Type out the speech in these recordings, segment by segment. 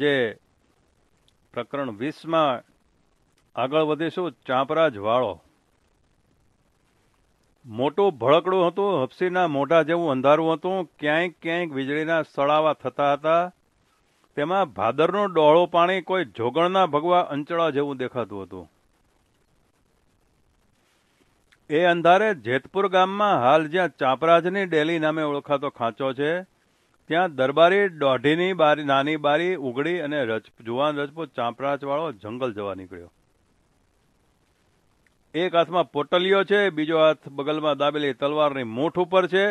જે પ્રકરણ વીસમાં આગળ વધીશું ચાંપરા જ્વાળો મોટું ભળકડું હતું હપસીના મોઢા જેવું અંધારું હતું ક્યાંક ક્યાંક વીજળીના સળાવા થતા હતા તેમાં ભાદરનો ડોળો પાણી કોઈ જોગણના ભગવા અંચળા જેવું દેખાતું હતું એ અંધારે જેતપુર ગામમાં હાલ જ્યાં ચાપરાજની ડેલી નામે ઓળખાતો ખાંચો છે ત્યાં દરબારે દોઢીની બારી નાની બારી ઉગડી અને રજ જુવાન રજપૂત ચાંપરાચવાળો જંગલ જવા નીકળ્યો એક હાથમાં પોટલીઓ છે બીજો હાથ બગલમાં દાબેલી તલવારની મૂઠ ઉપર છે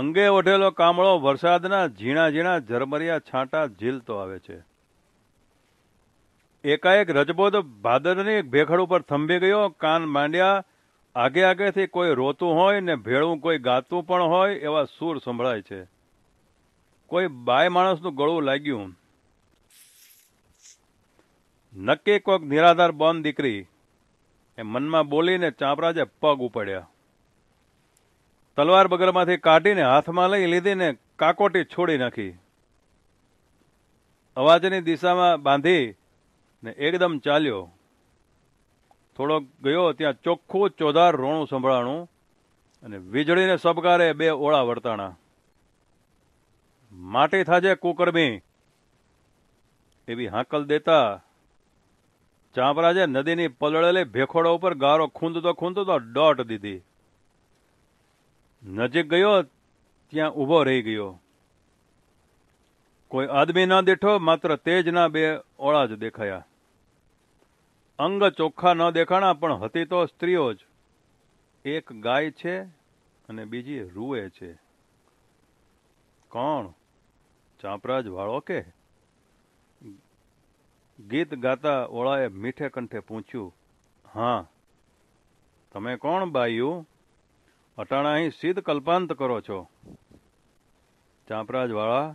અંગે ઓઢેલો કામળો વરસાદના ઝીણા ઝીણા ઝરમરિયા છાંટા ઝીલતો આવે છે એકાએક રજબોદ ભાદરની ભેખડ ઉપર થંભી ગયો કાન માંડ્યા આગે આગેથી કોઈ રોતું હોય ને ભેળું કોઈ ગાતું પણ હોય એવા સૂર સંભળાય છે કોઈ બાય માણસનું ગળું લાગ્યું નક્કી કોઈક નિરાધાર બોન દીકરી એ મનમાં બોલીને ચાંપરાજે પગ ઉપાડ્યા તલવાર બગરમાંથી કાઢીને હાથમાં લઈ લીધીને કાકોટી છોડી નાખી અવાજની દિશામાં બાંધી ને એકદમ ચાલ્યો થોડોક ગયો ત્યાં ચોખ્ખું ચોધાર રોણું સંભળાણું અને વીજળીને સબકારે બે ઓળા વર્તાણા માટે થાજે કુકરમી એવી હાંકલ દેતા ચાંપરાજે નદીની પલળેલી ભેખોડા ઉપર ગારો ખૂંદતો ખૂંદતો ડોટ દીધી નજીક ગયો ત્યાં ઊભો રહી ગયો કોઈ આદમી ના દેઠો માત્ર તેજના બે ઓળા જ દેખાયા અંગ ચોખ્ખા ન દેખાણા પણ હતી તો સ્ત્રીઓ જ એક ગાય છે અને બીજી રૂએ છે કોણ ચાંપરાજ વાળો કે ગીત ગાતા ઓળાએ મીઠે કંઠે પૂછ્યું હા તમે કોણ બાયું અટાણા અહીં સિદ્ધ કલ્પાંત કરો છો ચાંપરાજ વાળા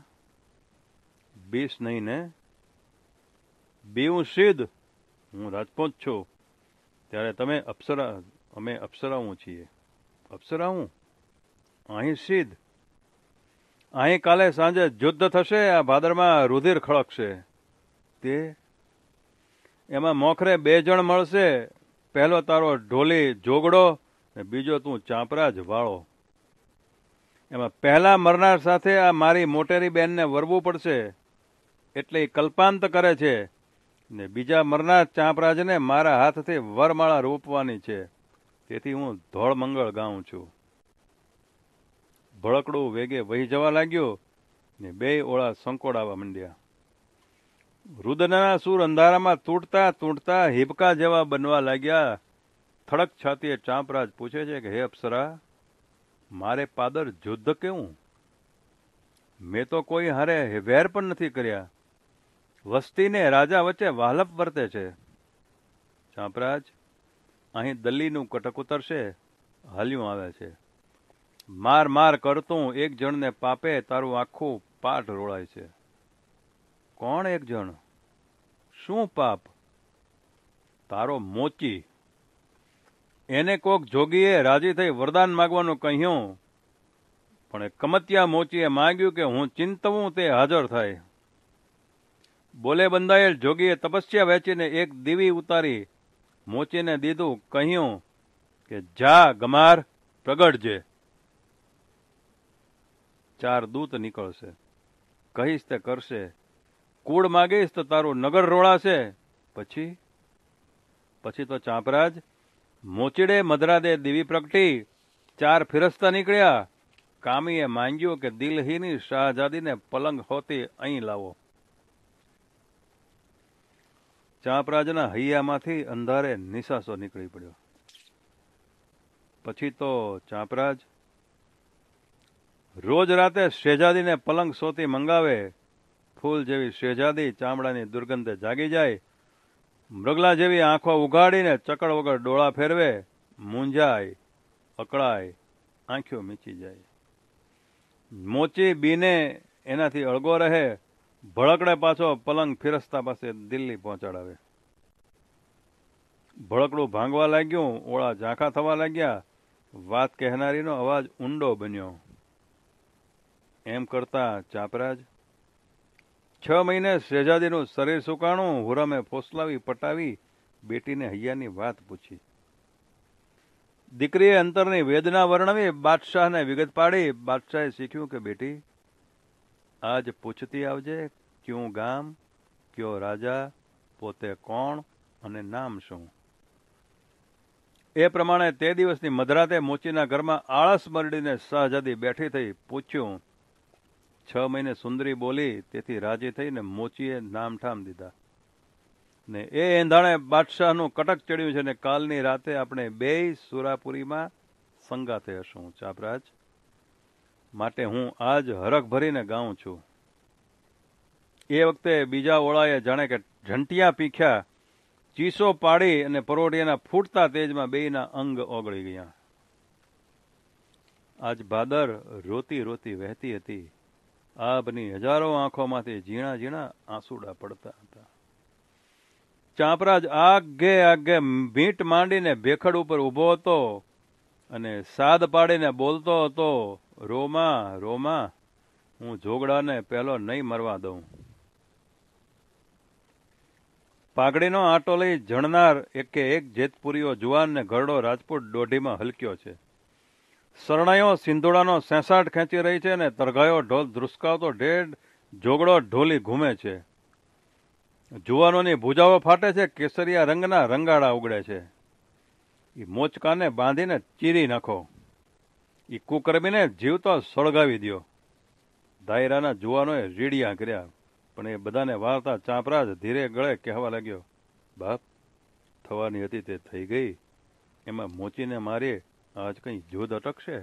બીસ નહીં ને બી હું સિદ્ધ હું રાજપૂત છું ત્યારે તમે અપ્સરા અમે અપ્સરા છીએ અપ્સરા અહીં સિદ્ધ અહીં કાલે સાંજે યુદ્ધ થશે આ ભાદરમાં રુધિર ખળકશે તે એમાં મોખરે બે જણ મળશે પહેલો તારો ઢોલી જોગડો ને બીજો તું ચાંપરા જ વાળો એમાં પહેલા મરનાર સાથે આ મારી મોટેરી બેનને વરવું પડશે એટલે એ કલ્પાંત કરે છે ને બીજા મરનાર ચાંપરાજને મારા હાથથી વરમાળા રોપવાની છે તેથી હું ધોળ મંગળ ગાઉં છું ભળકડું વેગે વહી જવા લાગ્યો ને બે ઓળા સંકોડાવા માંડ્યા રુદનના સૂર અંધારામાં તૂટતા તૂટતા હિબકા જેવા બનવા લાગ્યા થડક છાતીએ ચાંપરાજ પૂછે છે કે હે અપ્સરા મારે પાદર યુદ્ધ કેવું મેં તો કોઈ હારે વેર પણ નથી કર્યા વસ્તીને રાજા વચ્ચે વાહલપ વર્તે છે ચાંપરાજ અહીં દલ્લીનું કટક ઉતરશે હાલ્યું આવે છે માર માર કરતું એક જણને પાપે તારું આખું પાઠ રોળાય છે કોણ એક જણ શું પાપ તારો મોચી એને કોક જોગીએ રાજી થઈ વરદાન માગવાનું કહ્યું પણ એ કમતિયા મોચીએ માગ્યું કે હું ચિંતવું તે હાજર થાય બોલે બંધાયેલ જોગીએ તપસ્યા વેચીને એક દીવી ઉતારી મોચીને દીધું કહ્યું કે જા ગમાર પ્રગટજે ચાર દૂત નીકળશે કહીશ તે કરશે કૂડ માગીશ તો તારું નગર રોળાશે પછી પછી તો ચાંપરાજ મોચીડે મધરાદે દેવી પ્રગટી ચાર ફિરસ્તા નીકળ્યા કામીએ માંગ્યું કે દિલહીની શાહજાદીને પલંગ હોતી અહીં લાવો ચાંપરાજના હૈયામાંથી અંધારે નિશાસો નીકળી પડ્યો પછી તો ચાંપરાજ રોજ રાતે શેજાદીને પલંગ સોતી મંગાવે ફૂલ જેવી શેજાદી ચામડાની દુર્ગંધે જાગી જાય મૃગલા જેવી આંખો ઉઘાડીને ચકડ વગર ડોળા ફેરવે મૂંઝાય અકળાય આંખીઓ મીચી જાય મોચી બીને એનાથી અળગો રહે ભળકડે પાછો પલંગ ફિરસ્તા પાસે દિલ્હી પહોંચાડાવે ભળકડું ભાંગવા લાગ્યું ઓળા ઝાંખા થવા લાગ્યા વાત કહેનારીનો અવાજ ઊંડો બન્યો એમ કરતા ચાપરાજ છ મહિને શહેજાદીનું શરીર સુકાણું હુરમે ફોસલાવી પટાવી બેટીને હૈયાની વાત પૂછી દીકરીએ અંતરની વેદના વર્ણવી બાદશાહને વિગત પાડી બાદશાહે શીખ્યું કે બેટી આજ પૂછતી આવજે ક્યું ગામ કયો રાજા પોતે કોણ અને નામ શું એ પ્રમાણે તે દિવસની મધરાતે મોચીના ઘરમાં આળસ મરડીને શાહજાદી બેઠી થઈ પૂછ્યું છ મહિને સુંદરી બોલી તેથી રાજી થઈને મોચીએ નામઠામ દીધા ને એ એંધાણે બાદશાહનું કટક ચડ્યું છે ને કાલની રાતે આપણે બે સુરાપુરીમાં સંગાતે હશું ચાપરાજ માટે હું આજ હરખ ભરીને ગાઉં છું એ વખતે બીજા ઓળાએ જાણે કે ઝંટિયા પીખ્યા ચીસો પાડી અને પરોઢિયાના ફૂટતા તેજમાં બેયના અંગ ઓગળી ગયા આજ ભાદર રોતી રોતી વહેતી હતી આપની હજારો આંખોમાંથી ઝીણા ઝીણા આંસુડા પડતા હતા ચાપરાજ આગે આગે ભીંટ માંડીને ભેખડ ઉપર ઊભો હતો અને સાદ પાડીને બોલતો હતો રોમા રોમા હું જોગડાને પહેલો નહીં મરવા દઉં પાઘડીનો આટો લઈ જણનાર એકે એક જેતપુરીઓ જુવાનને ઘરડો રાજપૂત દોઢીમાં હલક્યો છે શરણાઈઓ સિંધોડાનો સેસાટ ખેંચી રહી છે અને તરગાયો ઢોલ ધ્રુસકાવતો ઢેડ જોગડો ઢોલી ઘૂમે છે જુવાનોની ભૂજાઓ ફાટે છે કેસરિયા રંગના રંગાડા ઉગડે છે એ મોચકાને બાંધીને ચીરી નાખો એ કુકર્મીને જીવતો સળગાવી દો દાયરાના જુવાનોએ રીડિયા કર્યા પણ એ બધાને વાર્તા ચાંપરા જ ધીરે ગળે કહેવા લાગ્યો બાપ થવાની હતી તે થઈ ગઈ એમાં મોચીને મારી આજ કંઈ જોદ અટકશે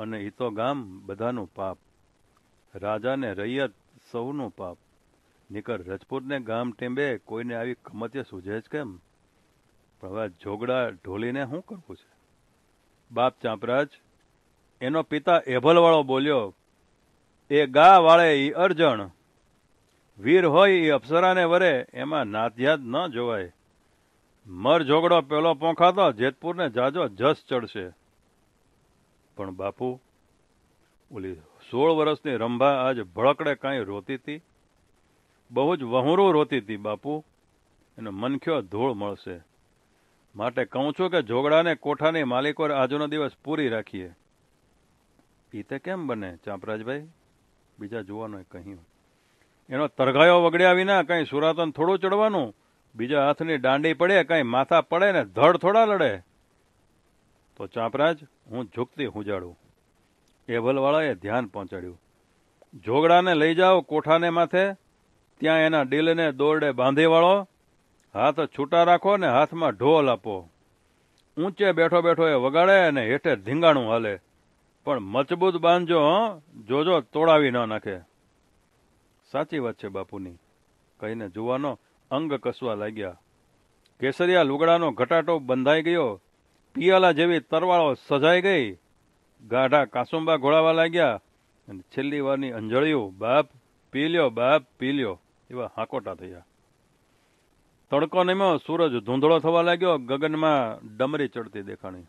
અને એ તો ગામ બધાનું પાપ રાજાને રૈયત સૌનું પાપ નીકળ રજપૂતને ગામ ટેમ્બે કોઈને આવી કમતે સૂઝે જ કેમ હવે જોગડા ઢોલીને શું કરવું છે બાપ ચાંપરાજ એનો પિતા એભલવાળો બોલ્યો એ ગા વાળે ઈ અર્જણ વીર હોય એ અપ્સરાને વરે એમાં નાતયાત ન જોવાય મર જોગડો પેલો પોંખાતો જેતપુરને જાજો જસ ચડશે પણ બાપુ ઓલી સોળ વર્ષની રંભા આજ ભળકડે કાંઈ રોતી હતી બહુ જ વહુરું રોતી હતી બાપુ એને મનખ્યો ધૂળ મળશે માટે કહું છું કે જોગડાને કોઠાની માલિકો આજનો દિવસ પૂરી રાખીએ એ તે કેમ બને ચાંપરાજભાઈ બીજા જોવાનું કહ્યું એનો તરઘાયો વગડ્યા વિના કંઈ સુરાતન થોડું ચડવાનું બીજા હાથની દાંડી પડે કાંઈ માથા પડે ને ધડ થોડા લડે તો ચાંપરાજ હું ઝૂકતી હુંજાડું કેબલવાળાએ ધ્યાન પહોંચાડ્યું જોગડાને લઈ જાઓ કોઠાને માથે ત્યાં એના ડીલને દોરડે બાંધી વાળો હાથ છૂટા રાખો ને હાથમાં ઢોલ આપો ઊંચે બેઠો બેઠો એ વગાડે અને હેઠે ધીંગાણું હાલે પણ મજબૂત બાંધજો જોજો તોડાવી ન નાખે સાચી વાત છે બાપુની કહીને જુવાનો અંગ કસવા લાગ્યા કેસરિયા લુગડાનો ઘટાટો બંધાઈ ગયો પિયાલા જેવી તરવાળો સજાઈ ગઈ ગાઢા કાસુંબા ઘોળાવા લાગ્યા અને છેલ્લી વારની અંજળિયું બાપ પી લ્યો બાપ પી લ્યો એવા હાકોટા થયા તડકો નમ્યો સૂરજ ધૂંધળો થવા લાગ્યો ગગનમાં ડમરી ચડતી દેખાણી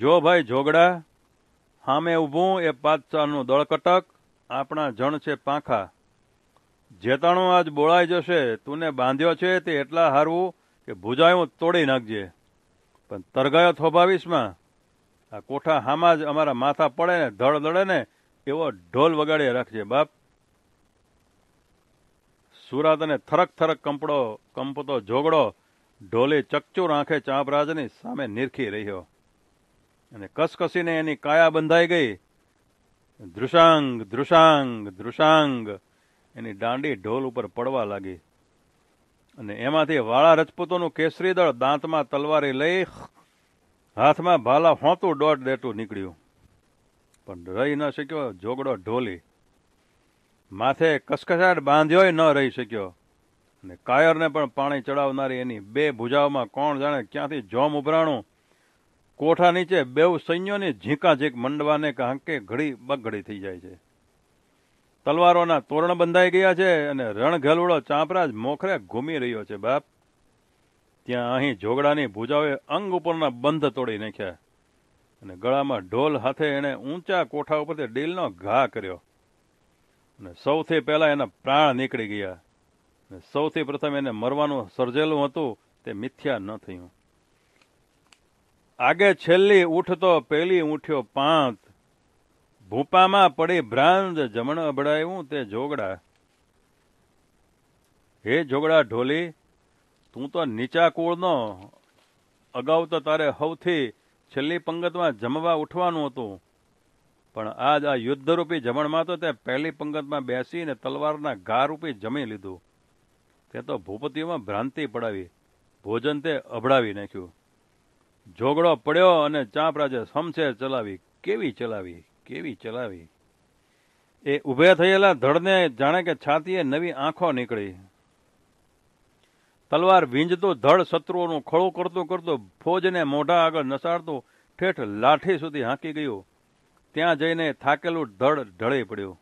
જો ભાઈ જોગડા હામે ઊભું એ પાંચ પાદશાહનું દળકટક આપણા જણ છે પાંખા જેતાણું આજ બોળાઈ જશે તુને બાંધ્યો છે તે એટલા હારવું કે ભૂજાયું તોડી નાખજે પણ તરગાયો થોભાવીસમાં આ કોઠા હામાં જ અમારા માથા પડે ને ધડ દડે ને એવો ઢોલ વગાડે રાખજે બાપ સુરાત અને થરક થરક કંપડો કંપતો જોગડો ઢોલી ચકચૂર આંખે ચાંપરાજની સામે નિરખી રહ્યો અને કસકસીને એની કાયા બંધાઈ ગઈ ધ્રુસાંગ ધ્રુસાંગ ધ્રુસાંગ એની દાંડી ઢોલ ઉપર પડવા લાગી અને એમાંથી વાળા રજપૂતોનું કેસરી દળ દાંતમાં તલવારી લઈ હાથમાં ભાલા હોતું દોટ દેતું નીકળ્યું પણ રહી ન શક્યો જોગડો ઢોલી માથે કસકસાટ બાંધ્યોય ન રહી શક્યો અને કાયરને પણ પાણી ચડાવનારી એની બે ભુજાઓમાં કોણ જાણે ક્યાંથી જોમ ઉભરાણું કોઠા નીચે બેઉ સૈન્યોની ઝીંકા ઝીંક મંડવાને કાંકે ઘડી બગડી થઈ જાય છે તલવારોના તોરણ બંધાઈ ગયા છે અને રણઘેલવડો ચાંપરાજ મોખરે ઘૂમી રહ્યો છે બાપ ત્યાં અહીં જોગડાની ભૂજાઓએ અંગ ઉપરના બંધ તોડી નાખ્યા અને ગળામાં ઢોલ હાથે એણે ઊંચા કોઠા ઉપરથી ડીલનો ઘા કર્યો અને સૌથી પહેલાં એના પ્રાણ નીકળી ગયા અને સૌથી પ્રથમ એને મરવાનું સર્જેલું હતું તે મિથ્યા ન થયું આગે છેલ્લી ઉઠતો તો પહેલી ઊઠ્યો પાંત ભૂપામાં પડે ભ્રાંત જમણ અબડાયું તે જોગડા હે જોગડા ઢોલી તું તો નીચા કુળનો અગાઉ તો તારે હવથી છેલ્લી પંગતમાં જમવા ઉઠવાનું હતું પણ આજ આ યુદ્ધરૂપી જમણમાં તો તે પહેલી પંગતમાં બેસીને તલવારના ઘા રૂપી જમી લીધું તે તો ભૂપતિઓમાં ભ્રાંતિ પડાવી ભોજન તે અભડાવી નાખ્યું જોગડો પડ્યો અને ચાંપરાજે સમશે ચલાવી કેવી ચલાવી કેવી ચલાવી એ ઊભે થયેલા ધડને જાણે કે છાતીએ નવી આંખો નીકળી તલવાર વીંજતો ધડ શત્રુઓનો ખળો કરતો કરતો ફોજને મોઢા આગળ નસાડતો ઠેઠ લાઠી સુધી હાંકી ગયો ત્યાં જઈને થાકેલું ધડ ઢળે પડ્યો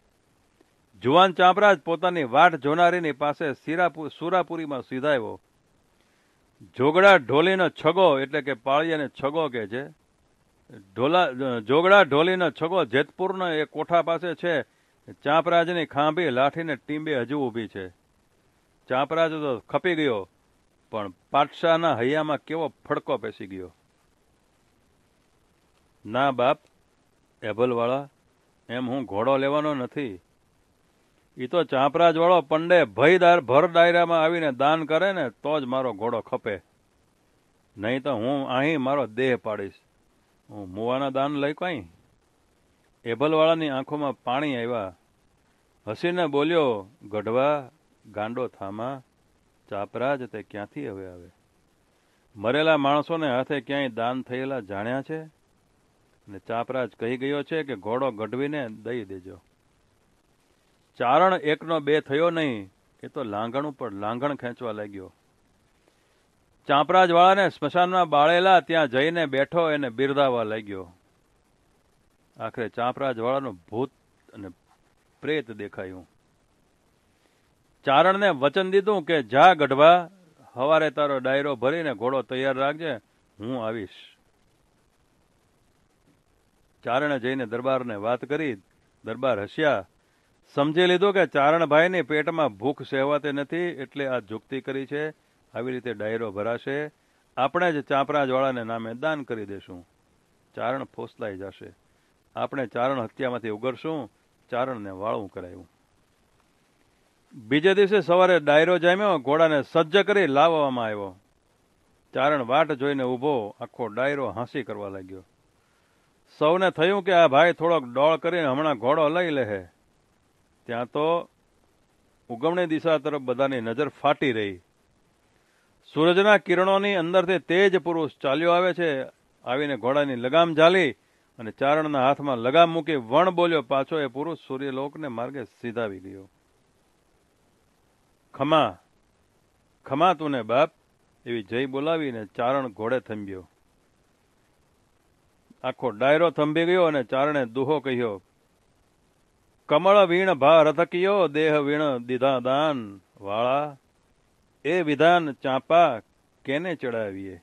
જુવાન ચાંપરાજ પોતાની વાટ જોનારીની પાસે સિરાપુર સુરાપુરીમાં સીધાયો જોગડા ઢોલીનો છગો એટલે કે પાળિયાને છગો કહે છે ઢોલા જોગડા ઢોલીનો છગો જેતપુરનો એ કોઠા પાસે છે ચાંપરાજની ખાંભી લાઠીને ટીંબે હજુ ઊભી છે ચાંપરાજ તો ખપી ગયો પણ પાટશાહના હૈયામાં કેવો ફડકો પેસી ગયો ના બાપ એભલવાળા એમ હું ઘોડો લેવાનો નથી એ તો ચાંપરાજવાળો પંડે ભયદાર ભર ડાયરામાં આવીને દાન કરે ને તો જ મારો ઘોડો ખપે નહીં તો હું અહીં મારો દેહ પાડીશ મોવાના દાન લઈ કાંઈ એબલવાળાની આંખોમાં પાણી આવ્યા હસીને બોલ્યો ગઢવા ગાંડો થામા ચાપરા જ તે ક્યાંથી હવે આવે મરેલા માણસોને હાથે ક્યાંય દાન થયેલા જાણ્યા છે ને ચાપરાજ કહી ગયો છે કે ઘોડો ગઢવીને દઈ દેજો ચારણ એકનો બે થયો નહીં એ તો લાંઘણ ઉપર લાંઘણ ખેંચવા લાગ્યો ચાંપરાજવાળાને સ્મશાનમાં બાળેલા ત્યાં જઈને બેઠો એને બિરદાવા લાગ્યો આખરે ચાંપરાજવાળાનું ભૂત અને પ્રેત દેખાયું ચારણને વચન દીધું કે જા ગઢવા હવારે તારો ડાયરો ભરીને ઘોડો તૈયાર રાખજે હું આવીશ ચારણે જઈને દરબારને વાત કરી દરબાર હસ્યા સમજી લીધું કે ચારણભાઈની પેટમાં ભૂખ સહેવાતી નથી એટલે આ જુક્તિ કરી છે આવી રીતે ડાયરો ભરાશે આપણે જ ચાપરાજવાળાને નામે દાન કરી દેશું ચારણ ફોસલાઈ જશે આપણે ચારણ હત્યામાંથી ઉગરશું ચારણને વાળવું કરાયું બીજે દિવસે સવારે ડાયરો જામ્યો ઘોડાને સજ્જ કરી લાવવામાં આવ્યો ચારણ વાટ જોઈને ઊભો આખો ડાયરો હાંસી કરવા લાગ્યો સૌને થયું કે આ ભાઈ થોડોક ડોળ કરીને હમણાં ઘોડો લઈ લે ત્યાં તો ઉગમણી દિશા તરફ બધાની નજર ફાટી રહી સૂરજના કિરણોની અંદરથી તેજ પુરુષ ચાલ્યો આવે છે આવીને ઘોડાની લગામ ઝાલી અને ચારણના હાથમાં લગામ મૂકી વણ બોલ્યો પાછો એ પુરુષ સૂર્યલોકને માર્ગે સીધાવી ગયો ખમા ખમા તું ને બાપ એવી જય બોલાવીને ચારણ ઘોડે થંભ્યો આખો ડાયરો થંભી ગયો અને ચારણે દુહો કહ્યો કમળ વીણ ભા રથકિયો દેહ વીણ દીધા દાન વાળા એ વિધાન ચાંપા કેને ચડાવીએ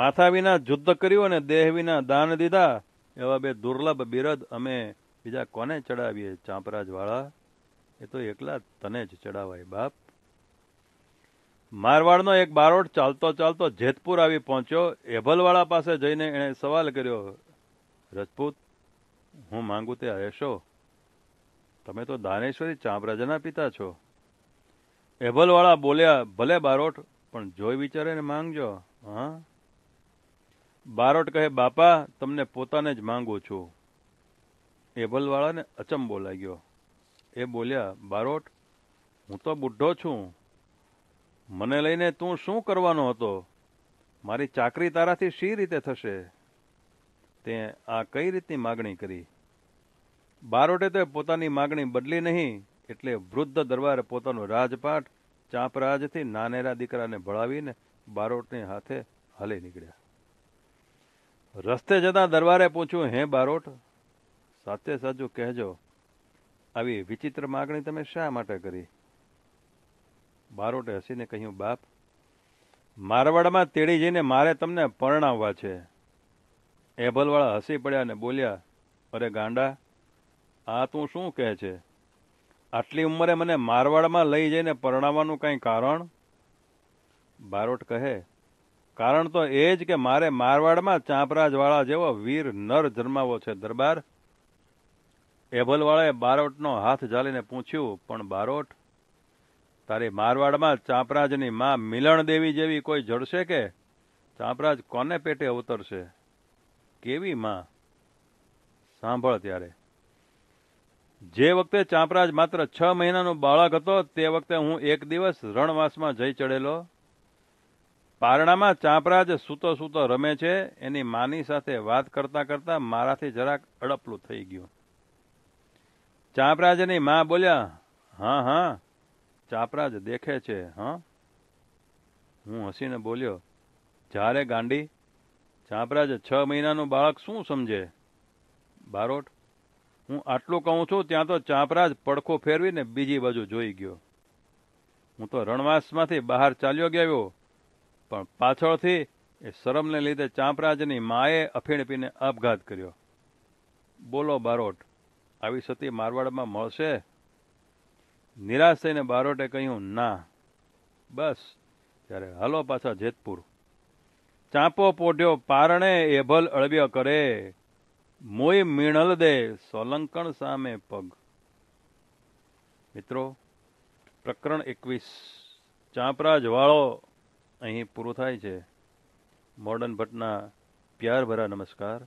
માથા વિના યુદ્ધ કર્યું અને દેહ વિના દાન દીધા એવા બે દુર્લભ બિરદ અમે બીજા કોને ચડાવીએ ચાંપરાજવાળા એ તો એકલા તને જ ચડાવાય બાપ મારવાડનો એક બારોટ ચાલતો ચાલતો જેતપુર આવી પહોંચ્યો એભલવાળા પાસે જઈને એણે સવાલ કર્યો રજપૂત હું માંગુ તે હેશો તમે તો દાનેશ્વરી ચાંપરાજાના પિતા છો એભલવાળા બોલ્યા ભલે બારોટ પણ જોઈ વિચારે ને માંગજો હા બારોટ કહે બાપા તમને પોતાને જ માંગુ છું એભલવાળાને અચંબો લાગ્યો એ બોલ્યા બારોટ હું તો બુઢો છું મને લઈને તું શું કરવાનો હતો મારી ચાકરી તારાથી શી રીતે થશે તે આ કઈ રીતની માગણી કરી બારોટે તો પોતાની માગણી બદલી નહીં એટલે વૃદ્ધ દરબારે પોતાનો રાજપાટ ચાંપરાજથી નાનેરા દીકરાને ભળાવીને બારોટની હાથે હલી નીકળ્યા રસ્તે જતા દરબારે પૂછ્યું હે બારોટ સાચે સાચું કહેજો આવી વિચિત્ર માગણી તમે શા માટે કરી બારોટે હસીને કહ્યું બાપ મારવાડમાં તેડી જઈને મારે તમને પરણાવવા છે એભલવાળા હસી પડ્યા અને બોલ્યા અરે ગાંડા આ તું શું કહે છે આટલી ઉંમરે મને મારવાડમાં લઈ જઈને પરણાવવાનું કંઈ કારણ બારોટ કહે કારણ તો એ જ કે મારે મારવાડમાં ચાંપરાજવાળા જેવો વીર નર જન્માવો છે દરબાર એભલવાળાએ બારોટનો હાથ ઝાલીને પૂછ્યું પણ બારોટ તારી મારવાડમાં ચાંપરાજની માં મિલણ દેવી જેવી કોઈ જડશે કે ચાંપરાજ કોને પેટે અવતરશે કેવી માં સાંભળ ત્યારે જે વખતે ચાંપરાજ માત્ર છ મહિનાનો બાળક હતો તે વખતે હું એક દિવસ રણવાસમાં જઈ ચડેલો પારણામાં ચાંપરાજ સૂતો સૂતો રમે છે એની માની સાથે વાત કરતા કરતા મારાથી જરાક અડપલું થઈ ગયું ચાંપરાજની મા બોલ્યા હા હા ચાપરાજ દેખે છે હા હું હસીને બોલ્યો જારે ગાંડી ચાંપરાજ છ મહિનાનું બાળક શું સમજે બારોટ હું આટલું કહું છું ત્યાં તો ચાપરાજ પડખો ફેરવીને બીજી બાજુ જોઈ ગયો હું તો રણવાસમાંથી બહાર ચાલ્યો ગયો પણ પાછળથી એ શરમને લીધે ચાંપરાજની માએ અફીણ પીને આપઘાત કર્યો બોલો બારોટ આવી સતી મારવાડમાં મળશે નિરાશ થઈને બારોટે કહ્યું ના બસ ત્યારે હાલો પાછા જેતપુર ચાંપો પોઢ્યો પારણે એભલ અળવ્ય કરે મોય મીણલ દે સોલંકણ સામે પગ મિત્રો પ્રકરણ એકવીસ ચાંપરા જવાળો અહીં પૂરો થાય છે મોર્ડન ભટ્ટના પ્યાર ભરા નમસ્કાર